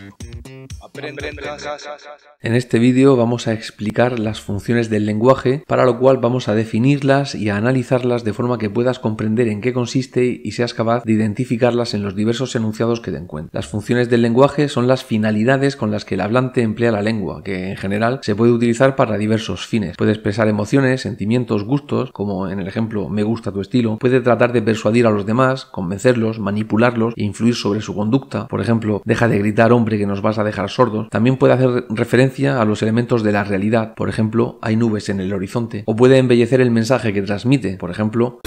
Mm-hmm. en este vídeo vamos a explicar las funciones del lenguaje, para lo cual vamos a definirlas y a analizarlas de forma que puedas comprender en qué consiste y seas capaz de identificarlas en los diversos enunciados que te encuentres. Las funciones del lenguaje son las finalidades con las que el hablante emplea la lengua, que en general se puede utilizar para diversos fines. Puede expresar emociones, sentimientos, gustos, como en el ejemplo me gusta tu estilo, puede tratar de persuadir a los demás, convencerlos, manipularlos e influir sobre su conducta. Por ejemplo, deja de gritar hombre que nos vas a dejar sordos, también puede hacer referencia a los elementos de la realidad, por ejemplo, hay nubes en el horizonte, o puede embellecer el mensaje que transmite, por ejemplo,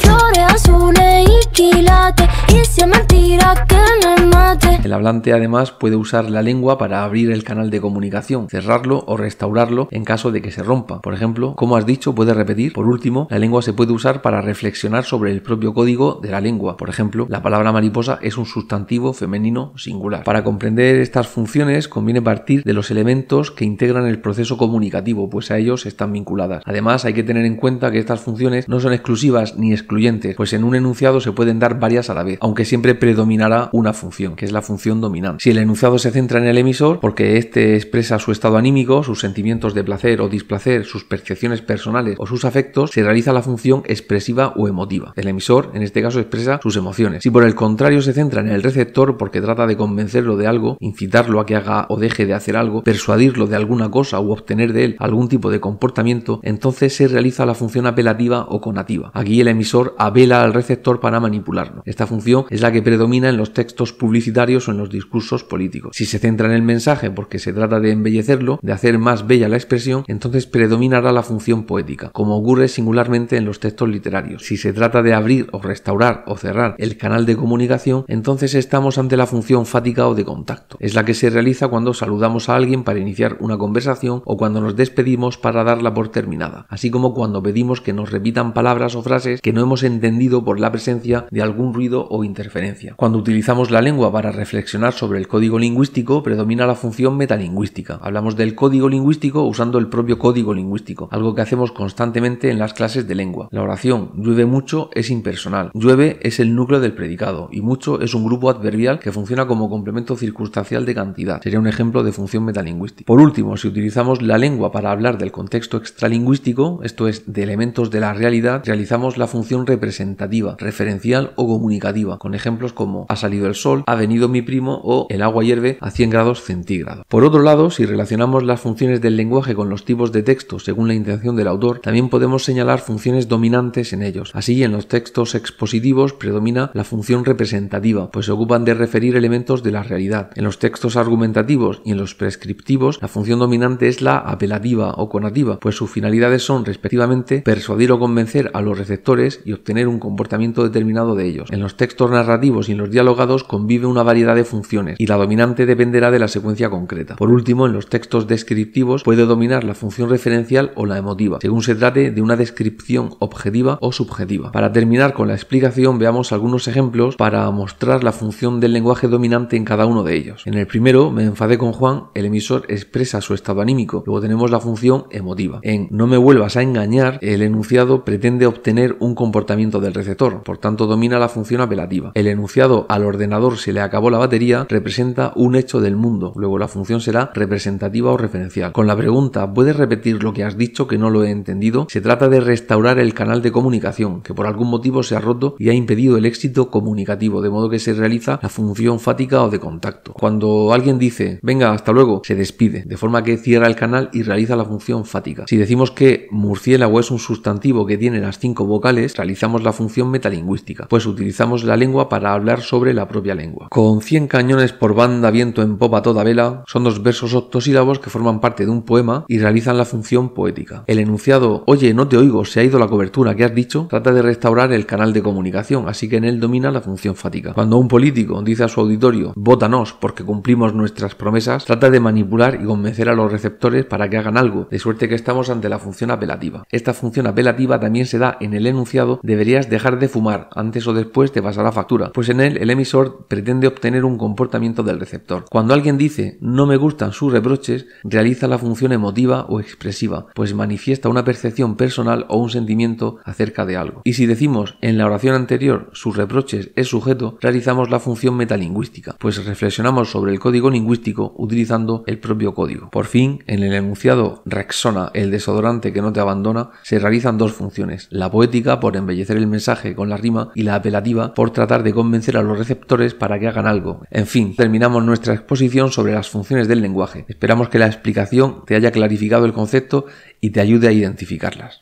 el hablante además puede usar la lengua para abrir el canal de comunicación, cerrarlo o restaurarlo en caso de que se rompa. Por ejemplo, como has dicho, puede repetir. Por último, la lengua se puede usar para reflexionar sobre el propio código de la lengua. Por ejemplo, la palabra mariposa es un sustantivo femenino singular. Para comprender estas funciones, conviene partir de los elementos que integran el proceso comunicativo, pues a ellos están vinculadas. Además, hay que tener en cuenta que estas funciones no son exclusivas ni excluyentes, pues en un enunciado se pueden dar varias a la vez, aunque siempre predominará una función, que es la función dominante. Si el enunciado se centra en el emisor, porque éste expresa su estado anímico, sus sentimientos de placer o displacer, sus percepciones personales o sus afectos, se realiza la función expresiva o emotiva. El emisor, en este caso, expresa sus emociones. Si por el contrario se centra en el receptor porque trata de convencerlo de algo, incitarlo a que haga o deje de hacer algo, persuadirlo de alguna cosa o obtener de él algún tipo de comportamiento, entonces se realiza la función apelativa o conativa. Aquí el emisor apela al receptor para manipularlo. Esta función es la que predomina en los textos publicitarios o en los discursos políticos. Si se centra en el mensaje porque se trata de embellecerlo, de hacer más bella la expresión, entonces predominará la función poética, como ocurre singularmente en los textos literarios. Si se trata de abrir o restaurar o cerrar el canal de comunicación, entonces estamos ante la función fática o de contacto. Es la que se realiza cuando saludamos a alguien para iniciar una conversación o cuando nos despedimos para darla por terminada, así como cuando pedimos que nos repitan palabras o frases que no hemos entendido por la presencia de algún ruido o interferencia. Cuando utilizamos la lengua para reflexionar sobre el código lingüístico, predomina la función metalingüística. Hablamos del código lingüístico usando el propio código lingüístico, algo que hacemos constantemente en las clases de lengua. La oración llueve mucho es impersonal. Llueve es el núcleo del predicado y mucho es un grupo adverbial que funciona como complemento circunstancial de cantidad ejemplo de función metalingüística. Por último, si utilizamos la lengua para hablar del contexto extralingüístico, esto es, de elementos de la realidad, realizamos la función representativa, referencial o comunicativa, con ejemplos como ha salido el sol, ha venido mi primo o el agua hierve a 100 grados centígrados. Por otro lado, si relacionamos las funciones del lenguaje con los tipos de texto según la intención del autor, también podemos señalar funciones dominantes en ellos. Así, en los textos expositivos predomina la función representativa, pues se ocupan de referir elementos de la realidad. En los textos argumentativos, y en los prescriptivos, la función dominante es la apelativa o conativa, pues sus finalidades son respectivamente persuadir o convencer a los receptores y obtener un comportamiento determinado de ellos. En los textos narrativos y en los dialogados convive una variedad de funciones y la dominante dependerá de la secuencia concreta. Por último, en los textos descriptivos puede dominar la función referencial o la emotiva, según se trate de una descripción objetiva o subjetiva. Para terminar con la explicación, veamos algunos ejemplos para mostrar la función del lenguaje dominante en cada uno de ellos. En el primero me de con Juan, el emisor expresa su estado anímico. Luego tenemos la función emotiva. En No me vuelvas a engañar, el enunciado pretende obtener un comportamiento del receptor, por tanto domina la función apelativa. El enunciado al ordenador se le acabó la batería representa un hecho del mundo. Luego la función será representativa o referencial. Con la pregunta ¿puedes repetir lo que has dicho que no lo he entendido? Se trata de restaurar el canal de comunicación que por algún motivo se ha roto y ha impedido el éxito comunicativo, de modo que se realiza la función fática o de contacto. Cuando alguien dice venga, hasta luego, se despide, de forma que cierra el canal y realiza la función fática. Si decimos que murciélago es un sustantivo que tiene las cinco vocales, realizamos la función metalingüística, pues utilizamos la lengua para hablar sobre la propia lengua. Con 100 cañones por banda, viento en popa toda vela, son dos versos octosílabos que forman parte de un poema y realizan la función poética. El enunciado, oye, no te oigo, se ha ido la cobertura que has dicho, trata de restaurar el canal de comunicación, así que en él domina la función fática. Cuando un político dice a su auditorio, vótanos porque cumplimos nuestras promesas, trata de manipular y convencer a los receptores para que hagan algo, de suerte que estamos ante la función apelativa. Esta función apelativa también se da en el enunciado deberías dejar de fumar, antes o después de pasar la factura, pues en él el emisor pretende obtener un comportamiento del receptor. Cuando alguien dice no me gustan sus reproches, realiza la función emotiva o expresiva, pues manifiesta una percepción personal o un sentimiento acerca de algo. Y si decimos en la oración anterior sus reproches es sujeto, realizamos la función metalingüística, pues reflexionamos sobre el código lingüístico utilizando el propio código. Por fin, en el enunciado Rexona, el desodorante que no te abandona, se realizan dos funciones, la poética por embellecer el mensaje con la rima y la apelativa por tratar de convencer a los receptores para que hagan algo. En fin, terminamos nuestra exposición sobre las funciones del lenguaje. Esperamos que la explicación te haya clarificado el concepto y te ayude a identificarlas.